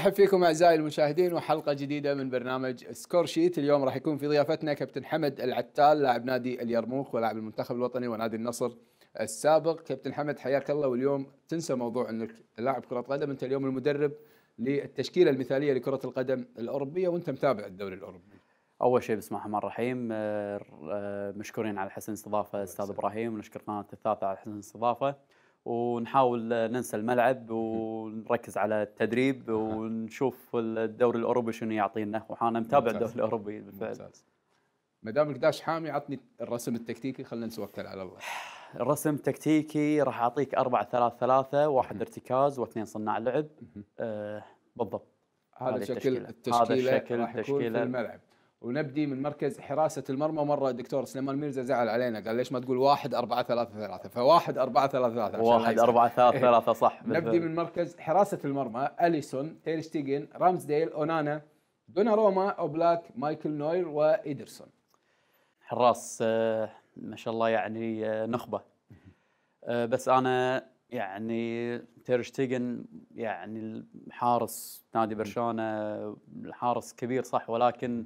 ارحب فيكم اعزائي المشاهدين وحلقه جديده من برنامج سكور شيت، اليوم راح يكون في ضيافتنا كابتن حمد العتال لاعب نادي اليرموك ولاعب المنتخب الوطني ونادي النصر السابق، كابتن حمد حياك الله واليوم تنسى موضوع انك لاعب كره قدم انت اليوم المدرب للتشكيله المثاليه لكره القدم الاوروبيه وانت متابع الدوري الاوروبي. اول شيء بسم الله الرحمن الرحيم آه، آه، مشكورين على حسن استضافه استاذ ابراهيم ونشكر قناه الثالثه على حسن استضافه. ونحاول ننسى الملعب ونركز على التدريب ونشوف الدوري الاوروبي شنو يعطينا وحنا متابع الدوري الاوروبي بالفعل ممتاز. ما دام القداش حامي عطني الرسم التكتيكي خلينا نتوكل على الله الرسم التكتيكي راح اعطيك 4 3 3 واحد ارتكاز واثنين صناع لعب آه بالضبط هذا شكل التشكيله, هذا شكل التشكيله في الملعب ونبدي من مركز حراسه المرمى مره الدكتور سليمان ميرزا زعل علينا قال ليش ما تقول 1 4 3 3 ف1 4 3 3 1 4 3 3 صح نبدي من مركز حراسه المرمى اليسون تيرشتيجن رامزديل اونانا دونا روما اوبلاك مايكل نوير وايدرسون حراس آه، ما شاء الله يعني آه، نخبه آه، بس انا يعني تيرشتيجن يعني الحارس نادي برشلونه الحارس كبير صح ولكن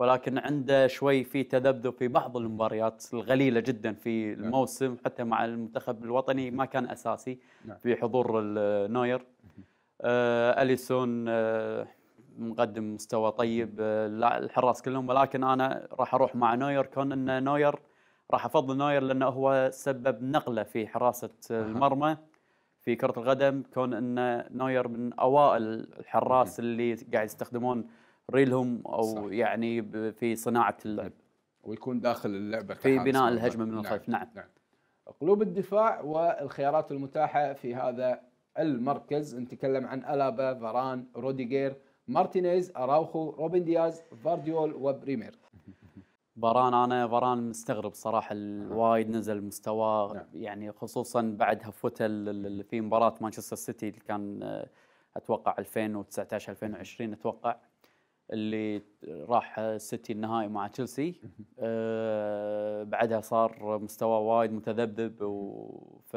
ولكن عنده شوي في تذبذب في بعض المباريات القليله جدا في نعم. الموسم حتى مع المنتخب الوطني ما كان اساسي نعم. في حضور نوير آه، اليسون آه، مقدم مستوى طيب آه، الحراس كلهم ولكن انا راح اروح مع نوير كون ان نوير راح افضل نوير لانه هو سبب نقله في حراسه المرمى في كره القدم كون ان نوير من اوائل الحراس اللي قاعد يستخدمون ريلهم او صح. يعني في صناعه اللعب طيب. ويكون داخل اللعبه في بناء الهجمه من نعم. الخلف نعم. نعم. نعم قلوب الدفاع والخيارات المتاحه في هذا المركز نتكلم عن الابا فاران روديغير مارتينيز اراوخو روبن دياز فارديول وبريمير فاران انا فاران مستغرب صراحه الوايد نعم. نزل مستواه نعم. يعني خصوصا بعد هفوته في مباراه مانشستر سيتي اللي كان آه، اتوقع 2019 2020 اتوقع اللي راح السيتي النهائي مع تشيلسي أه بعدها صار مستواه وايد متذبذب ف...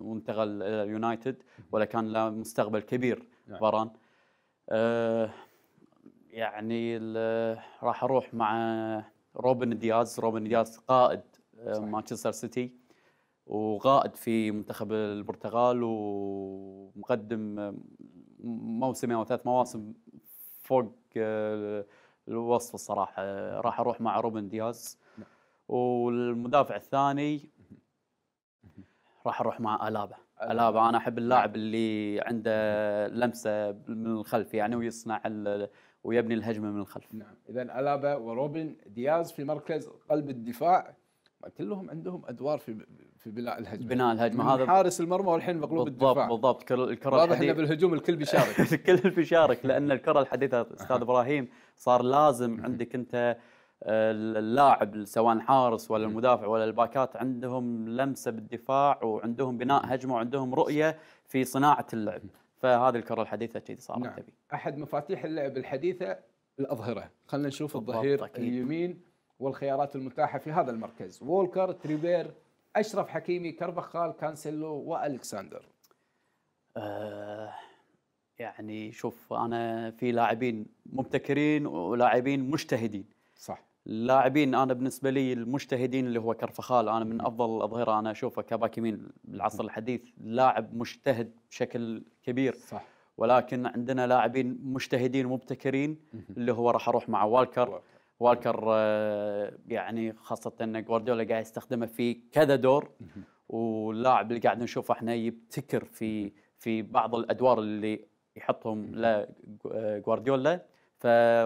وانتقل الى اليونايتد ولا كان له مستقبل كبير نعم. فران أه يعني راح اروح مع روبن دياز روبن دياز قائد آه، مانشستر سيتي وقائد في منتخب البرتغال ومقدم آه، موسمين او ثلاث مواسم فوق آه، الوصف الصراحه آه، راح اروح مع روبن دياز نعم. والمدافع الثاني راح اروح مع الابا الابا انا احب اللاعب نعم. اللي عنده لمسه من الخلف يعني ويصنع ويبني الهجمه من الخلف نعم اذا الابا وروبن دياز في مركز قلب الدفاع كلهم عندهم ادوار في في بناء الهجمه بناء الهجمه هذا حارس المرمى والحين مقلوب بالضبط الدفاع بالضبط بالضبط الكره واضح ان بالهجوم الكل بيشارك الكل بيشارك لان الكره الحديثه استاذ ابراهيم صار لازم عندك انت آه، اللاعب سواء حارس ولا المدافع ولا الباكات عندهم لمسه بالدفاع وعندهم بناء هجمه وعندهم رؤيه في صناعه اللعب فهذه الكره الحديثه كذي صارت نعم. تبي احد مفاتيح اللعب الحديثه الاظهره خلينا نشوف الظهير اليمين والخيارات المتاحه في هذا المركز وولكر تريبير اشرف حكيمي كربخال كانسيلو والكساندر آه يعني شوف انا في لاعبين مبتكرين ولاعبين مجتهدين صح اللاعبين انا بالنسبه لي المجتهدين اللي هو كرفخال انا من افضل الاظهره انا اشوفه كباك يمين بالعصر الحديث لاعب مجتهد بشكل كبير صح ولكن عندنا لاعبين مجتهدين ومبتكرين اللي هو راح اروح مع والكر والكر آه، يعني خاصه ان جوارديولا قاعد يستخدمه في كذا دور واللاعب اللي قاعد نشوفه احنا يبتكر في في بعض الادوار اللي يحطهم لجوارديولا آه،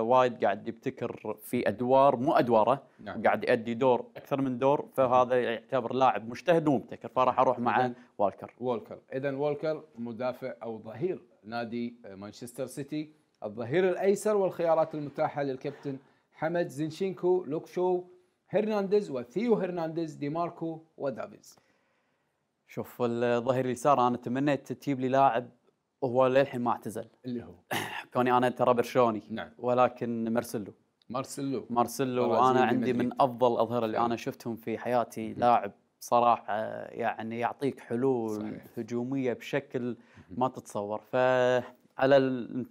فوايد قاعد يبتكر في ادوار مو ادواره نعم. قاعد يؤدي دور اكثر من دور فهذا يعتبر لاعب مجتهد ومبتكر فراح اروح مع والكر والكر اذا والكر مدافع او ظهير نادي آه، مانشستر سيتي الظهير الايسر والخيارات المتاحه للكابتن حمد زينشينكو لوكشو هرنانديز وثيو هرنانديز دي ماركو ودافيز شوف الظهير اليسار انا تمنيت تجيب لي لاعب هو للحين ما اعتزل اللي هو كوني انا ترى برشلوني نعم ولكن مرسلو مارسيلو مارسيلو انا عندي من افضل الاظهرة اللي انا شفتهم في حياتي لاعب صراحه يعني يعطيك حلول صحيح. هجوميه بشكل ما تتصور ف على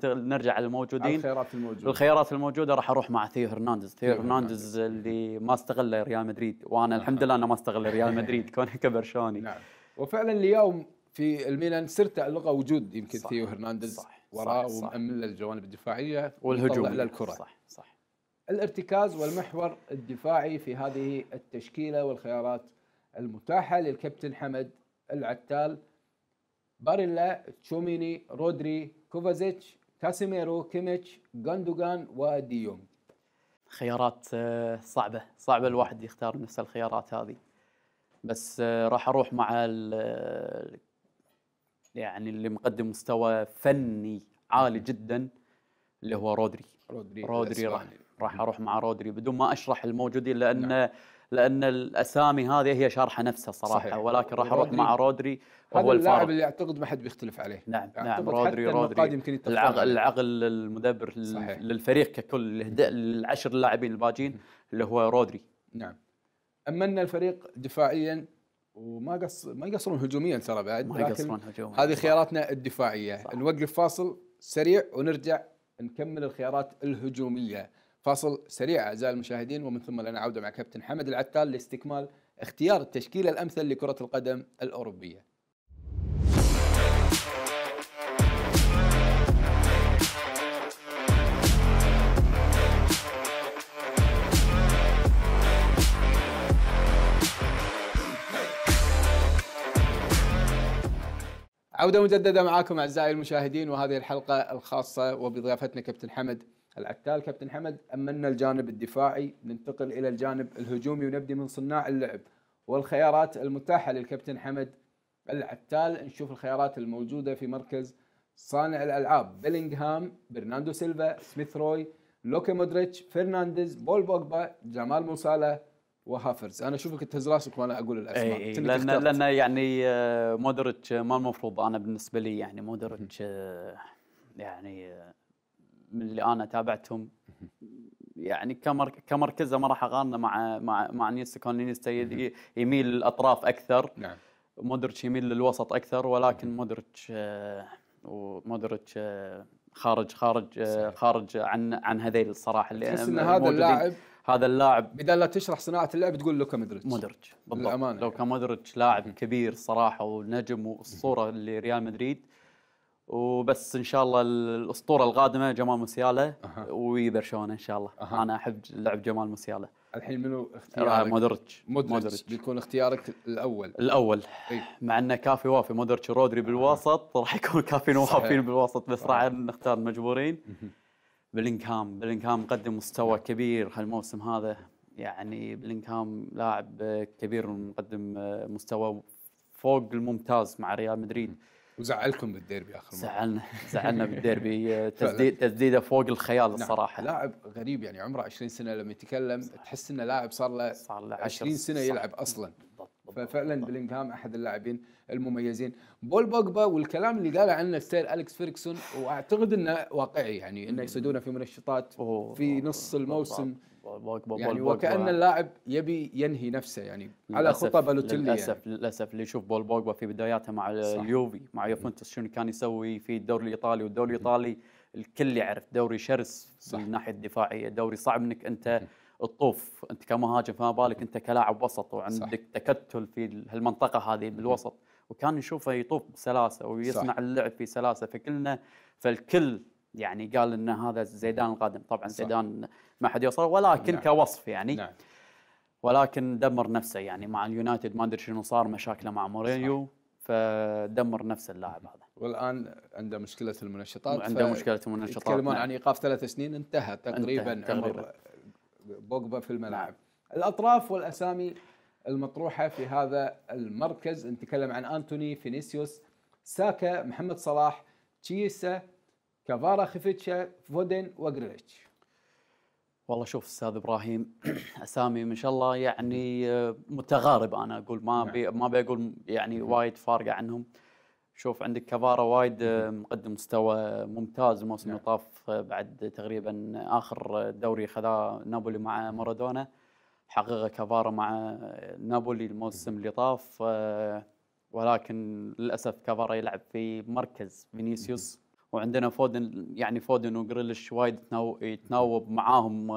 نرجع على الموجودين الخيارات الموجوده الخيارات الموجوده راح اروح مع ثيو هرنانديز ثيو هرنانديز اللي ما استغله ريال مدريد وانا نعم. الحمد لله انا ما استغل ريال مدريد كوني كبرشلوني نعم وفعلا اليوم في الميلان صرت الغى وجود يمكن صح ثيو هرنانديز وراه ومأمن له الجوانب الدفاعيه والهجوم على الكره صح صح الارتكاز والمحور الدفاعي في هذه التشكيله والخيارات المتاحه للكابتن حمد العتال باريلا تشوميني رودري كوفازيتش كاسيميرو كيميتش غاندوغان وديوم خيارات آه، صعبه صعبه الواحد يختار نفس الخيارات هذه بس آه، راح اروح مع آه، يعني اللي مقدم مستوى فني عالي جدا اللي هو رودري رودري رودري راح راح اروح مع رودري بدون ما اشرح الموجودين لان نعم. لان الاسامي هذه هي شارحه نفسها صراحه صحيح. ولكن راح اروح مع رودري هو اللاعب اللي اعتقد ما حد بيختلف عليه نعم نعم رودري رودري العقل, العقل المدبر صحيح. للفريق ككل العشر اللاعبين الباجين اللي هو رودري نعم امنا الفريق دفاعيا وما قص ما يقصرون هجوميا ترى بعد ما يقصرون هجوميا هذه خياراتنا الدفاعيه صح. نوقف فاصل سريع ونرجع نكمل الخيارات الهجوميه فاصل سريع اعزائي المشاهدين ومن ثم لنا عوده مع كابتن حمد العتال لاستكمال اختيار التشكيله الامثل لكره القدم الاوروبيه عودة مجددة معاكم أعزائي المشاهدين وهذه الحلقة الخاصة وبضيافتنا كابتن حمد العتال كابتن حمد أمنا الجانب الدفاعي ننتقل إلى الجانب الهجومي ونبدي من صناع اللعب والخيارات المتاحة للكابتن حمد العتال نشوف الخيارات الموجودة في مركز صانع الألعاب بيلينغهام برناندو سيلفا سميث روي لوكي مودريتش فرنانديز بول بوجبا جمال موسالا وهافرز انا اشوفك تهز راسك وانا اقول الاسماء اي لان لان يعني آه، مودريتش ما المفروض انا بالنسبه لي يعني مودريتش آه، يعني آه، من اللي انا تابعتهم يعني كمركزه ما راح اقارنه مع مع مع نيستا نيستا يميل للاطراف اكثر نعم مودريتش يميل للوسط اكثر ولكن مودريتش ومودريتش خارج خارج خارج عن عن هذيل الصراحه اللي تحس ان هذا اللاعب هذا اللاعب بدل لا تشرح صناعه اللعب تقول لوكا مودريتش مودريتش بالضبط للامانه لوكا مودريتش لاعب كبير صراحه ونجم واسطوره لريال مدريد وبس ان شاء الله الاسطوره القادمه جمال موسيالا أه. وبرشلونه ان شاء الله أه. انا احب لعب جمال موسيالا الحين منو آه، اختيارك؟ مودريتش مودريتش بيكون اختيارك الاول الاول إيه؟ مع انه كافي وافي مودريتش رودري بالوسط راح يكون كافي وافي بالوسط بس راح نختار مجبورين بلينغهام بلينغهام قدم مستوى نعم. كبير هالموسم هذا يعني بلينغهام لاعب كبير ومقدم مستوى فوق الممتاز مع ريال مدريد وزعلكم بالديربي اخر مره زعلنا زعلنا بالديربي تسديد تسديده فوق الخيال نعم. الصراحه لاعب غريب يعني عمره 20 سنه لما يتكلم تحس انه لاعب صار له صار له 20 سنه يلعب اصلا ففعلا بلينغهام احد اللاعبين المميزين بول بوجبا والكلام اللي قاله عنه ستير اليكس فيركسون واعتقد انه واقعي يعني انه يصيدونه في منشطات في نص الموسم يعني وكان اللاعب يبي ينهي نفسه يعني على خطى بالوتيلي للاسف يعني. للاسف اللي يشوف بول بوجبا في بداياته مع اليوفي مع يوفنتوس شنو كان يسوي في الدوري الايطالي والدوري الايطالي الكل يعرف دوري شرس صح. من الناحيه الدفاعيه دوري صعب انك انت م. الطوف انت كمهاجم فما بالك انت كلاعب وسط وعندك صح. تكتل في هالمنطقه هذه بالوسط وكان نشوفه يطوف بسلاسه ويصنع صح. اللعب في سلاسه فكلنا فالكل يعني قال ان هذا زيدان القادم طبعا صح. زيدان ما حد يوصل ولكن نعم. كوصف يعني نعم. ولكن دمر نفسه يعني مع اليونايتد ما ادري شنو صار مشاكله مع مورينيو فدمر نفسه اللاعب هذا والان عنده مشكله المنشطات عنده مشكله المنشطات يتكلمون نعم. عن ايقاف ثلاث سنين انتهى تقريبا, انتهى. تقريبا. عمر بوجبا في الملاعب نعم. الأطراف والأسامي المطروحة في هذا المركز نتكلم عن أنتوني فينيسيوس ساكا محمد صلاح تشيسا كافارا خفيتشا فودن وجريتش والله شوف استاذ ابراهيم اسامي ما شاء الله يعني آه، متغارب انا اقول ما نعم. بي ما بقول يعني وايد فارقه عنهم شوف عندك كفاره وايد آه، مقدم مستوى ممتاز الموسم اللي نعم. طاف آه، بعد تقريبا اخر دوري خذاه نابولي مع مارادونا حقق كفاره مع نابولي الموسم اللي طاف آه، ولكن للاسف كفاره يلعب في مركز فينيسيوس وعندنا فودن يعني فودن وجريليش وايد يتناوب معاهم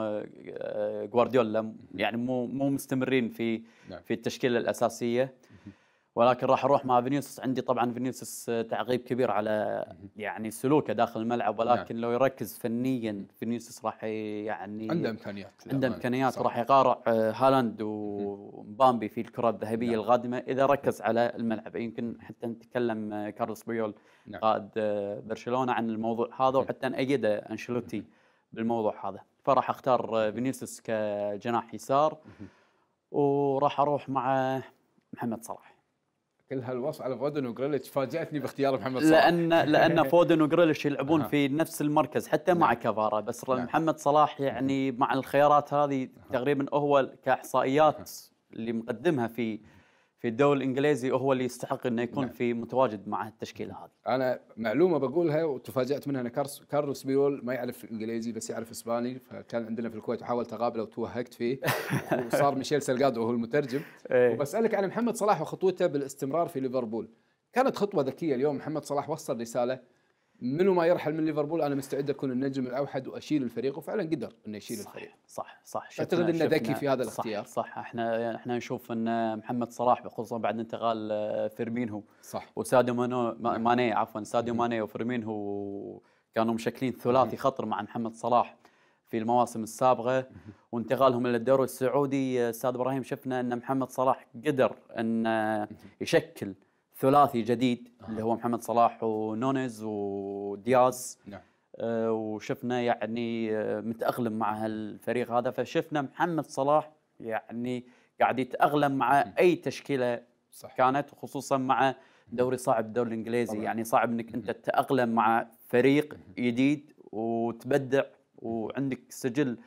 جوارديولا يعني مو مو مستمرين في نعم. في التشكيله الاساسيه ولكن راح اروح مع فينيسيوس عندي طبعا فينيسيوس تعقيب كبير على يعني سلوكه داخل الملعب ولكن نعم. لو يركز فنيا فينيسيوس راح يعني عنده امكانيات عنده امكانيات وراح يقارع آه، هالاند ومبامبي في الكره الذهبيه نعم. القادمه اذا ركز على الملعب يمكن حتى نتكلم آه، كارلوس بيول نعم. قائد آه، برشلونه عن الموضوع هذا وحتى نأيده انشلوتي بالموضوع هذا فراح اختار فينيسيوس كجناح يسار وراح اروح مع محمد صلاح كل هالوصف على فودن وجريليش فاجاتني باختيار محمد صلاح لان لان فودن وجريليش يلعبون في نفس المركز حتى مع نعم. كفارا بس نعم. محمد صلاح يعني مع الخيارات هذه تقريبا هو كاحصائيات اللي مقدمها في في الدوري الانجليزي وهو اللي يستحق انه يكون نعم. في متواجد مع التشكيله هذه. انا معلومه بقولها وتفاجات منها ان كارلوس بيول ما يعرف انجليزي بس يعرف اسباني فكان عندنا في الكويت وحاولت اقابله وتوهقت فيه وصار ميشيل سلقادو هو المترجم إيه. وبسالك عن محمد صلاح وخطوته بالاستمرار في ليفربول. كانت خطوه ذكيه اليوم محمد صلاح وصل رساله منو ما يرحل من ليفربول انا مستعد اكون النجم الاوحد واشيل الفريق وفعلا قدر انه يشيل صح الفريق صح صح اعتقد انه ذكي في هذا الاختيار صح, صح احنا احنا نشوف ان محمد صلاح خصوصا بعد انتقال آه، فيرمينهو صح وساديو مانو نعم. ماني عفوا ساديو نعم. ماني وفيرمينهو كانوا مشكلين ثلاثي خطر مع محمد صلاح في المواسم السابقه وانتقالهم الى الدوري السعودي استاذ آه، ابراهيم شفنا ان محمد صلاح قدر ان آه، يشكل ثلاثي جديد آه. اللي هو محمد صلاح ونونيز ودياز نعم. آه وشفنا يعني آه، متأقلم مع هالفريق هذا فشفنا محمد صلاح يعني قاعد يتأقلم مع أي تشكيلة صح. كانت وخصوصا مع دوري صعب الدوري الانجليزي طبعا. يعني صعب انك انت تتاقلم مع فريق جديد وتبدع وعندك سجل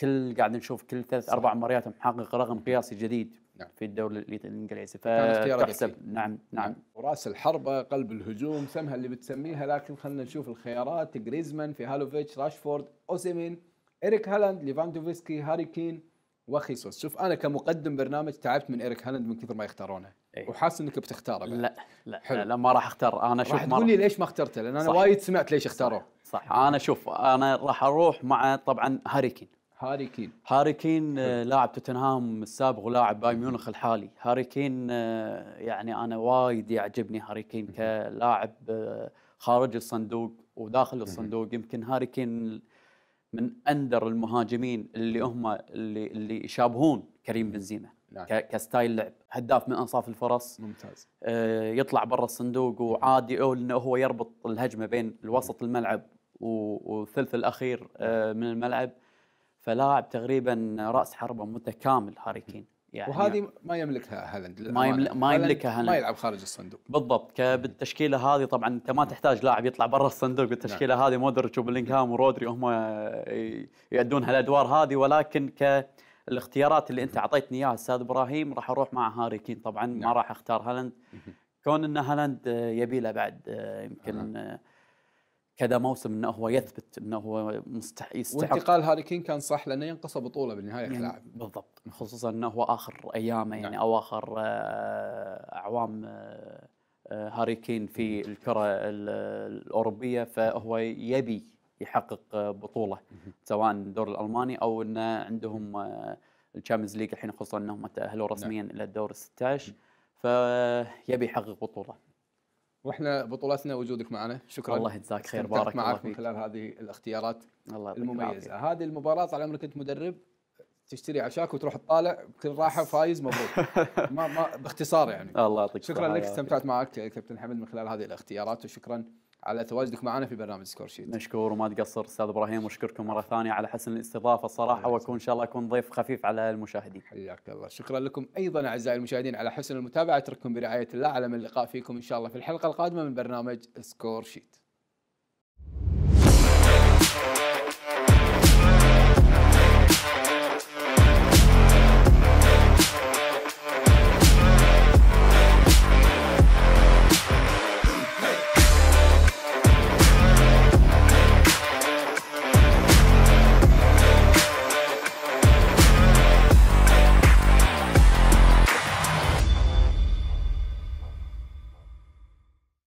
كل قاعد نشوف كل ثلاث اربع مباريات محقق رقم قياسي جديد نعم. في الدوري الانجليزي فتحسب نعم،, نعم نعم وراس الحربه قلب الهجوم سمها اللي بتسميها لكن خلينا نشوف الخيارات جريزمان في هالوفيتش راشفورد اوسيمين اريك هالاند ليفاندوفسكي هاري كين وخيسوس شوف انا كمقدم برنامج تعبت من اريك هالاند من كثر ما يختارونه أيه. وحاسس انك بتختاره لا لا, حلو. لا لا ما راح اختار انا شوف راح تقول لي ليش ما اخترته لان انا وايد سمعت ليش اختاروه صح. صح انا شوف انا راح اروح مع طبعا هاري كين هاري كين هاري كين آه، لاعب توتنهام السابق ولاعب بايرن ميونخ الحالي هاري كين آه، يعني انا وايد يعجبني هاري كين كلاعب آه، خارج الصندوق وداخل الصندوق يمكن هاري كين من اندر المهاجمين اللي هم اللي اللي يشابهون كريم بنزيما نعم. كستايل لعب هداف من انصاف الفرص ممتاز آه يطلع برا الصندوق وعادي انه هو يربط الهجمه بين الوسط الملعب والثلث الاخير آه من الملعب فلاعب تقريبا راس حربه متكامل هاري كين يعني وهذه ما يملكها هالاند ما يمل... ما يملكها هالاند ما يلعب خارج الصندوق بالضبط بالتشكيله هذه طبعا انت ما تحتاج لاعب يطلع برا الصندوق بالتشكيله نعم. هذه مودريتش وبلينغهام ورودري هم يؤدون هالادوار هذه ولكن ك الاختيارات اللي انت اعطيتني اياها استاذ ابراهيم راح اروح مع هاري كين طبعا نعم. ما راح اختار هالاند كون ان هالاند يبي له بعد آه، يمكن آه. كذا موسم انه هو يثبت انه هو مستحيل يستحق وانتقال هاري كين كان صح لانه ينقص بطوله بالنهايه يعني كلاعب بالضبط خصوصا انه هو اخر ايامه يعني نعم. او اخر آه، اعوام آه، آه، هاري كين في الكره الاوروبيه فهو يبي يحقق بطوله سواء الدور الالماني او انه عندهم الشامبيونز ليج الحين خصوصا انهم تاهلوا نعم. رسميا نعم. الى الدور 16 فيبي يحقق بطوله واحنا بطولتنا وجودك معنا شكرا الله يجزاك خير بارك معك الله فيك من خلال هذه الاختيارات الله المميزه الله هذه المباراه طال عمرك انت مدرب تشتري عشاك وتروح تطالع بكل راحه فايز مبروك ما ما باختصار يعني الله يعطيك شكرا لك استمتعت معك كابتن حمد من خلال هذه الاختيارات وشكرا على تواجدك معنا في برنامج سكور شيت مشكور وما تقصر استاذ ابراهيم واشكركم مره ثانيه على حسن الاستضافه الصراحه واكون ان شاء الله اكون ضيف خفيف على المشاهدين حياك الله شكرا لكم ايضا اعزائي المشاهدين على حسن المتابعه اترككم برعايه الله على من اللقاء فيكم ان شاء الله في الحلقه القادمه من برنامج سكور شيت